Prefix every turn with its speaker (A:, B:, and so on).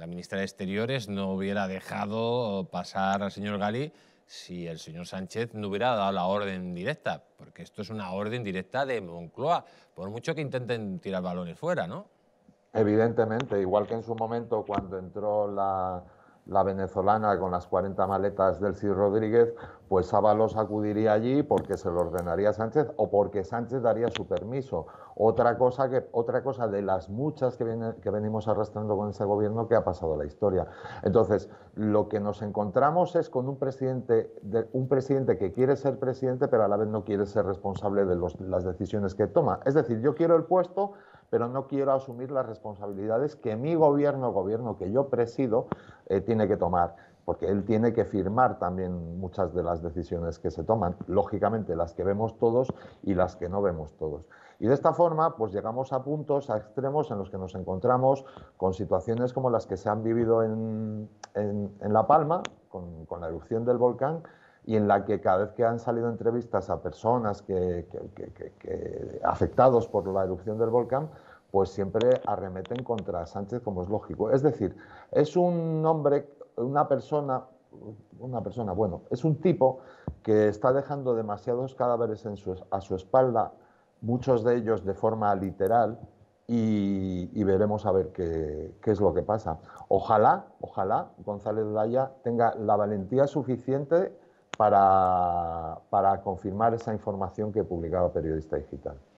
A: la ministra de Exteriores no hubiera dejado pasar al señor Gali si el señor Sánchez no hubiera dado la orden directa, porque esto es una orden directa de Moncloa, por mucho que intenten tirar balones fuera, ¿no?
B: Evidentemente, igual que en su momento cuando entró la la venezolana con las 40 maletas del Cid Rodríguez, pues Ábalos acudiría allí porque se lo ordenaría Sánchez o porque Sánchez daría su permiso. Otra cosa, que, otra cosa de las muchas que, que venimos arrastrando con ese gobierno que ha pasado la historia. Entonces, lo que nos encontramos es con un presidente, un presidente que quiere ser presidente, pero a la vez no quiere ser responsable de las decisiones que toma. Es decir, yo quiero el puesto, pero no quiero asumir las responsabilidades que mi gobierno, gobierno que yo presido, eh, tiene que tomar, porque él tiene que firmar también muchas de las decisiones que se toman, lógicamente las que vemos todos y las que no vemos todos. Y de esta forma, pues llegamos a puntos, a extremos en los que nos encontramos con situaciones como las que se han vivido en, La Palma, con la erupción del volcán, y en la que cada vez que han salido entrevistas a personas que, afectados por la erupción del volcán, pues siempre arremeten contra Sánchez, como es lógico. Es decir, es un hombre, una persona, una persona, bueno, es un tipo que está dejando demasiados cadáveres a su espalda, muchos de ellos de forma literal, y, veremos a ver qué, es lo que pasa. Ojalá, ojalá González Laya tenga la valentía suficiente para, confirmar esa información que publicaba Periodista Digital.